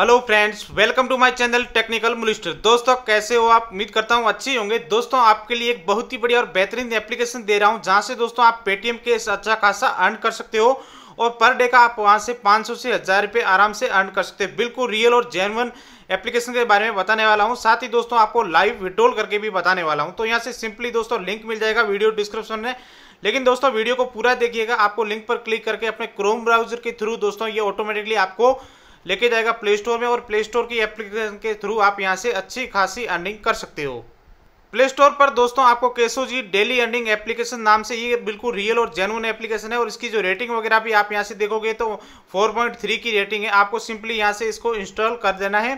hello friends welcome to my channel technical मुलिस्टर दोस्तों कैसे हो आप उम्मीद करता हूं अच्छे होंगे दोस्तों आपके लिए एक बहुत ही बढ़िया और बेहतरीन एप्लीकेशन दे रहा हूं जहां से दोस्तों आप पेटीएम के अच्छा खासा अर्न कर सकते हो और पर डे का आप वहां से 500 से हज़ार रुपये आराम से अर्न कर सकते हो बिल्कुल रियल और जेनवन एप्लीकेशन के बारे में बताने वाला हूँ साथ ही दोस्तों आपको लाइव विड्रोल करके भी बताने वाला हूँ तो यहाँ से सिंपली दोस्तों लिंक मिल जाएगा वीडियो डिस्क्रिप्शन में लेकिन दोस्तों वीडियो को पूरा देखिएगा आपको लिंक पर क्लिक करके अपने क्रोम ब्राउजर के थ्रू दोस्तों ये ऑटोमेटिकली आपको लेके जाएगा प्ले स्टोर में और प्ले स्टोर की एप्लीकेशन के थ्रू आप यहाँ से अच्छी खासी अर्निंग कर सकते हो प्ले स्टोर पर दोस्तों आपको केसो जी डेली अर्निंग एप्लीकेशन नाम से ये बिल्कुल रियल और जेनुअन एप्लीकेशन है और इसकी जो रेटिंग वगैरह भी आप यहाँ से देखोगे तो 4.3 की रेटिंग है आपको सिंपली यहाँ से इसको इंस्टॉल कर देना है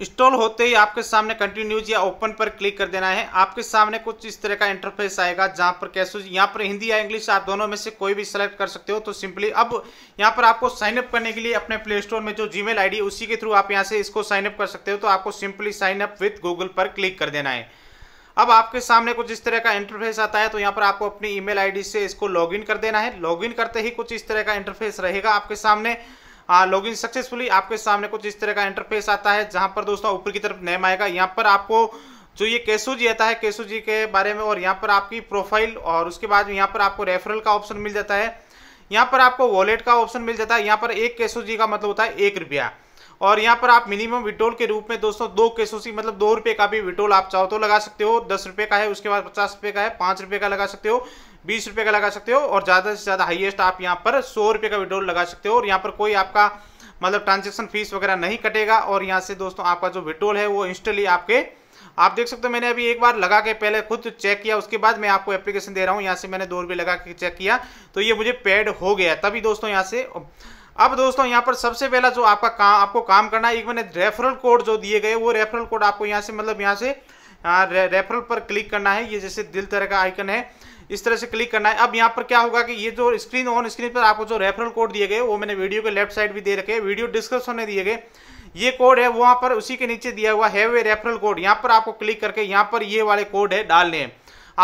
इंस्टॉल होते ही आपके सामने कंटिन्यूज या ओपन पर क्लिक कर देना है आपके सामने कुछ इस तरह का इंटरफेस आएगा जहां पर कैसे यहां पर हिंदी या इंग्लिश आप दोनों में से कोई भी सिलेक्ट कर सकते हो तो सिंपली अब यहां पर आपको साइनअप करने के लिए अपने प्ले स्टोर में जो जी मेल उसी के थ्रू आप यहाँ से इसको साइनअप कर सकते हो तो आपको simply sign up with Google पर क्लिक कर देना है अब आपके सामने कुछ इस तरह का इंटरफेस आता है तो यहाँ पर आपको अपनी ईमेल आईडी से इसको लॉगिन कर देना है लॉगिन करते ही कुछ इस तरह का इंटरफेस रहेगा आपके सामने इन सक्सेसफुली आपके सामने कुछ इस तरह का इंटरफेस आता है जहां पर दोस्तों ऊपर की तरफ नेम आएगा यहाँ पर आपको जो ये केसू जी आता है केसू जी के बारे में और यहाँ पर आपकी प्रोफाइल और उसके बाद यहाँ पर आपको रेफरल का ऑप्शन मिल जाता है यहाँ पर आपको वॉलेट का ऑप्शन मिल जाता है यहाँ पर एक केसो जी का मतलब होता है एक रुपया और यहाँ पर आप मिनिमम विटोल के रूप में दोस्तों दो केसू सी मतलब दो रुपये का भी विटोल आप चाहो तो लगा सकते हो दस रुपये का है उसके बाद पचास रुपये का है पाँच रुपये का लगा सकते हो बीस रुपए का लगा सकते हो और ज़्यादा से ज़्यादा हाईएस्ट आप यहाँ पर सौ रुपये का विड्रॉल लगा सकते हो और यहाँ पर कोई आपका मतलब ट्रांजेक्शन फीस वगैरह नहीं कटेगा और यहाँ से दोस्तों आपका जो विड्रॉल है वो इंस्टेंटली आपके आप देख सकते हो मैंने अभी एक बार लगा के पहले खुद चेक किया उसके बाद मैं आपको एप्लीकेशन दे रहा हूँ यहाँ से मैंने दो रुपये लगा के चेक किया तो ये मुझे पेड हो गया तभी दोस्तों यहाँ से अब दोस्तों यहाँ पर सबसे पहला जो आपका काम आपको काम करना है एक मैंने रेफरल कोड जो दिए गए वो रेफरल कोड आपको यहाँ से मतलब यहाँ से रे, हाँ, रेफरल पर क्लिक करना है ये जैसे दिल तरह का आइकन है इस तरह से क्लिक करना है अब यहाँ पर क्या होगा कि ये जो स्क्रीन ऑन स्क्रीन पर आपको जो रेफरल कोड दिए गए वो मैंने वीडियो के लेफ्ट साइड भी दे रखे वीडियो डिस्क्रिप्शन में दिए गए ये कोड है वहाँ पर उसी के नीचे दिया हुआ है वे रेफरल कोड यहाँ पर आपको क्लिक करके यहाँ पर ये वाले कोड है डालने हैं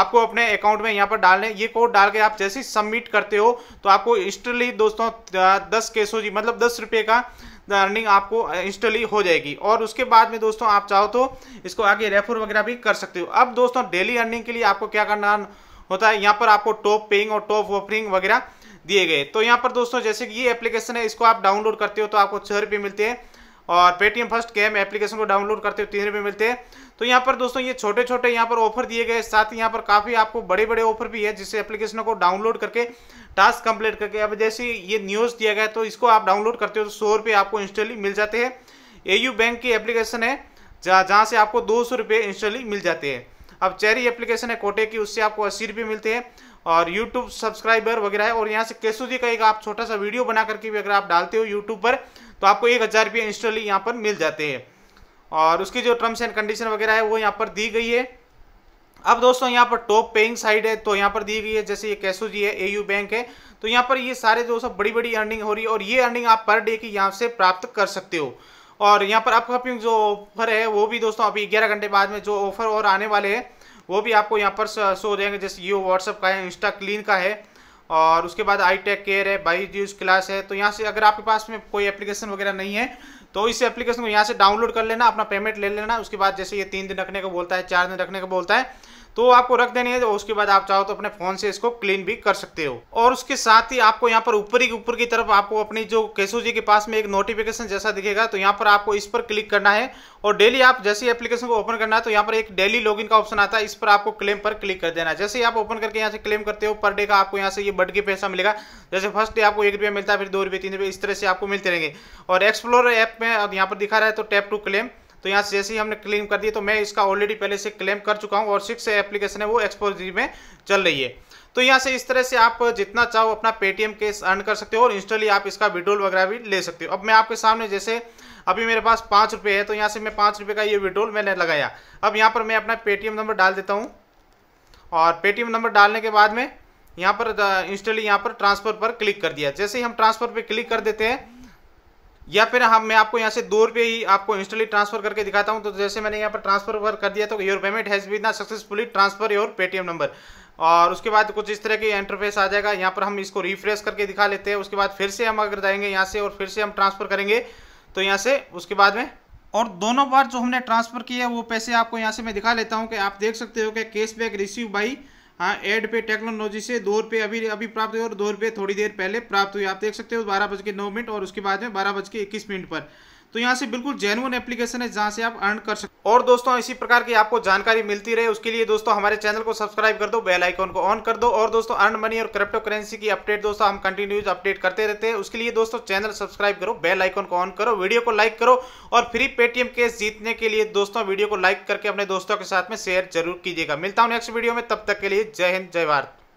आपको अपने अकाउंट में यहाँ पर डालने ये कोड डाल के आप जैसे ही सबमिट करते हो तो आपको इंस्टेंटली दोस्तों दस केसो जी मतलब दस रुपये का अर्निंग आपको इंस्टली uh, हो जाएगी और उसके बाद में दोस्तों आप चाहो तो इसको आगे रेफर वगैरह भी कर सकते हो अब दोस्तों डेली अर्निंग के लिए आपको क्या करना होता है यहाँ पर आपको टॉप पेइंग और टॉप ऑफरिंग वगैरह दिए गए तो यहाँ पर दोस्तों जैसे कि ये एप्लीकेशन है इसको आप डाउनलोड करते हो तो आपको छः रुपये मिलते हैं और पेटीएम फर्स्ट कैम एप्लीकेशन को डाउनलोड करते हुए तीन रुपये मिलते हैं तो यहाँ पर दोस्तों ये छोटे छोटे यहाँ पर ऑफर दिए गए साथ ही यहाँ पर काफ़ी आपको बड़े बड़े ऑफर भी है जिससे एप्लीकेशन को डाउनलोड करके टास्क कंप्लीट करके अब जैसे ये न्यूज़ दिया गया तो इसको आप डाउनलोड करते हो तो सौ रुपये आपको इंस्टेंटली मिल जाते हैं ए बैंक की एप्लीकेशन है जहाँ जहाँ से आपको दो सौ रुपये इंस्टेंटली मिल जाते हैं अब चेरी एप्लीकेशन है कोटे की उससे आपको अस्सी रुपये मिलते हैं और यूट्यूब सब्सक्राइबर वगैरह है और यहाँ से केसु जी का एक आप छोटा सा वीडियो बना करके भी अगर आप डालते हो यूट्यूब पर तो आपको एक हज़ार रुपये इंस्टॉली यहाँ पर मिल जाते हैं और उसकी जो टर्म्स एंड कंडीशन वगैरह है वो यहाँ पर दी गई है अब दोस्तों यहाँ पर टॉप पेइंग साइड है तो यहाँ पर दी गई है जैसे ये कैसो जी है ए बैंक है तो यहाँ पर ये सारे दोस्तों बड़ी बड़ी अर्निंग हो रही है और ये अर्निंग आप पर डे की यहाँ से प्राप्त कर सकते हो और यहाँ पर अपकमिंग जो ऑफर है वो भी दोस्तों अभी ग्यारह घंटे बाद में जो ऑफर और आने वाले हैं वो भी आपको यहाँ पर शो हो जाएंगे जैसे ये व्हाट्सअप का है इंस्टा क्लीन का है और उसके बाद आई टेक केयर है बाई जूस क्लास है तो यहाँ से अगर आपके पास में कोई एप्लीकेशन वगैरह नहीं है तो इस एप्लीकेशन को यहाँ से डाउनलोड कर लेना अपना पेमेंट ले लेना उसके बाद जैसे ये तीन दिन रखने को बोलता है चार दिन रखने को बोलता है तो आपको रख देनी है उसके बाद आप चाहो तो अपने फ़ोन से इसको क्लीन भी कर सकते हो और उसके साथ ही आपको यहाँ पर ऊपर ही ऊपर की तरफ आपको अपनी जो केसू जी के पास में एक नोटिफिकेशन जैसा दिखेगा तो यहाँ पर आपको इस पर क्लिक करना है और डेली आप जैसे एप्लीकेशन को ओपन करना है तो यहाँ पर एक डेली लॉगिन का ऑप्शन आता है इस पर आपको क्लेम पर क्लिक कर देना है जैसे आप ओपन करके यहाँ से क्लेम करते हो पर डे का आपको यहाँ से ये बढ़ के पैसा मिलेगा जैसे फर्स्ट डे आपको एक रुपया मिलता है फिर दो रुपये तीन रुपये इस तरह से आपको मिलते रहेंगे और एक्सप्लोर ऐप में यहाँ पर दिखा रहा है तो टैप टू क्लेम तो यहाँ से जैसे ही हमने क्लेम कर दिया तो मैं इसका ऑलरेडी पहले से क्लेम कर चुका हूँ और सिक्स एप्लीकेशन है वो एक्सपोजी में चल रही है तो यहाँ से इस तरह से आप जितना चाहो अपना पेटीएम केस अर्न कर सकते हो और इंस्टली आप इसका विड्रोल वगैरह भी ले सकते हो अब मैं आपके सामने जैसे अभी मेरे पास पाँच रुपये है तो यहाँ से मैं पाँच रुपये का ये विड्रोल मैंने लगाया अब यहाँ पर मैं अपना पेटीएम नंबर डाल देता हूँ और पेटीएम नंबर डालने के बाद में यहाँ पर इंस्टेंटली यहाँ पर ट्रांसफ़र पर क्लिक कर दिया जैसे ही हम ट्रांसफ़र पर क्लिक कर देते हैं या फिर हम मैं आपको यहाँ से दो रुपये ही आपको इंस्टेंटली ट्रांसफर करके दिखाता हूँ तो जैसे मैंने यहाँ पर ट्रांसफर कर दिया तो योर पेमेंट हैज़ ना successfully transfer your Paytm number और उसके बाद कुछ इस तरह के इंटरफेस आ जाएगा यहाँ पर हम इसको रिफ्रेश करके दिखा लेते हैं उसके बाद फिर से हम अगर जाएंगे यहाँ से और फिर से हम ट्रांसफ़र करेंगे तो यहाँ से उसके बाद में और दोनों बार जो हमने ट्रांसफ़र किया है वो पैसे आपको यहाँ से मैं दिखा लेता हूँ कि आप देख सकते हो कि बैक रिसीव बाई हाँ एड पे टेक्नोलॉजी से दो रुपये अभी अभी प्राप्त हुई और दो रुपये थोड़ी देर पहले प्राप्त हुई आप देख सकते हो बारह बज के नौ मिनट और उसके बाद में बारह बज के इक्कीस मिनट पर तो यहाँ से बिल्कुल जेनुअन एप्लीकेशन है जहाँ से आप अर्न कर सकते और दोस्तों इसी प्रकार की आपको जानकारी मिलती रहे उसके लिए दोस्तों हमारे चैनल को सब्सक्राइब कर दो बेल आइकॉन को ऑन कर दो और दोस्तों अर्न मनी और क्रिप्टो करेंसी की अपडेट दोस्तों हम कंटिन्यूज अपडेट करते रहते हैं उसके लिए दोस्तों चैनल सब्सक्राइब करो बेल आइकॉन को ऑन करो वीडियो को लाइक करो और फ्री पेटीएम केस जीतने के लिए दोस्तों वीडियो को लाइक करके अपने दोस्तों के साथ में शेयर जरूर कीजिएगा मिलता हूँ नेक्स्ट वीडियो में तब तक के लिए जय हिंद जय भारत